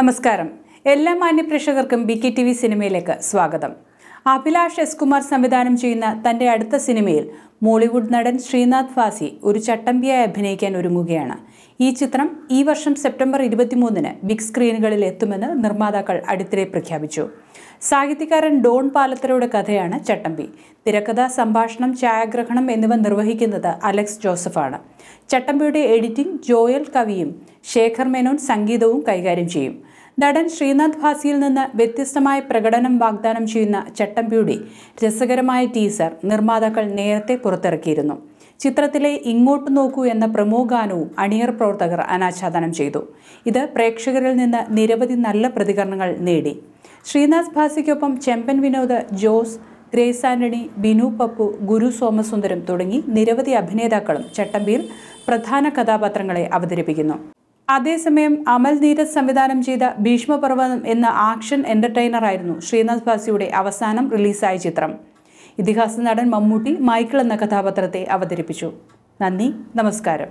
നമസ്കാരം എല്ലാ മാന്യപ്രേക്ഷകർക്കും ബി കെ ടി വി സിനിമയിലേക്ക് സ്വാഗതം അഭിലാഷ് എസ് കുമാർ സംവിധാനം ചെയ്യുന്ന തന്റെ അടുത്ത സിനിമയിൽ മോളിവുഡ് നടൻ ശ്രീനാഥ് ഫാസി ഒരു ചട്ടമ്പിയായി അഭിനയിക്കാൻ ഒരുങ്ങുകയാണ് ഈ ചിത്രം ഈ വർഷം സെപ്റ്റംബർ ഇരുപത്തിമൂന്നിന് ബിഗ് സ്ക്രീനുകളിൽ എത്തുമെന്ന് നിർമ്മാതാക്കൾ അടുത്തിടെ പ്രഖ്യാപിച്ചു സാഹിത്യകാരൻ ഡോൺ പാലത്തരയുടെ കഥയാണ് ചട്ടമ്പി തിരക്കഥ സംഭാഷണം ഛായാഗ്രഹണം എന്നിവ നിർവഹിക്കുന്നത് അലക്സ് ജോസഫാണ് ചട്ടമ്പിയുടെ എഡിറ്റിംഗ് ജോയൽ കവിയും ശേഖർ മേനോൻ സംഗീതവും കൈകാര്യം ചെയ്യും നടൻ ശ്രീനാഥ് ഭാസിയിൽ നിന്ന് വ്യത്യസ്തമായ പ്രകടനം വാഗ്ദാനം ചെയ്യുന്ന ചട്ടമ്പിയുടെ രസകരമായ ടീസർ നിർമ്മാതാക്കൾ നേരത്തെ പുറത്തിറക്കിയിരുന്നു ചിത്രത്തിലെ ഇങ്ങോട്ട് നോക്കൂ എന്ന പ്രമുഖാനവും അണിയർ പ്രവർത്തകർ അനാച്ഛാദനം ചെയ്തു ഇത് പ്രേക്ഷകരിൽ നിന്ന് നിരവധി നല്ല പ്രതികരണങ്ങൾ നേടി ശ്രീനാഥ് ഭാസിക്കൊപ്പം ചെമ്പൻ വിനോദ് ജോസ് ഗ്രേസ് ആന്റണി ബിനു പപ്പു ഗുരു സോമസുന്ദരം തുടങ്ങി നിരവധി അഭിനേതാക്കളും ചട്ടമ്പിയിൽ പ്രധാന കഥാപാത്രങ്ങളെ അവതരിപ്പിക്കുന്നു അതേസമയം അമൽ നീരജ് സംവിധാനം ചെയ്ത ഭീഷ്മപർവ്വതം എന്ന ആക്ഷൻ ആയിരുന്നു ശ്രീനാഥ് ഭാസിയുടെ അവസാനം റിലീസായ ചിത്രം ഇതിഹാസ നടൻ മമ്മൂട്ടി മൈക്കിൾ എന്ന കഥാപാത്രത്തെ അവതരിപ്പിച്ചു നന്ദി നമസ്കാരം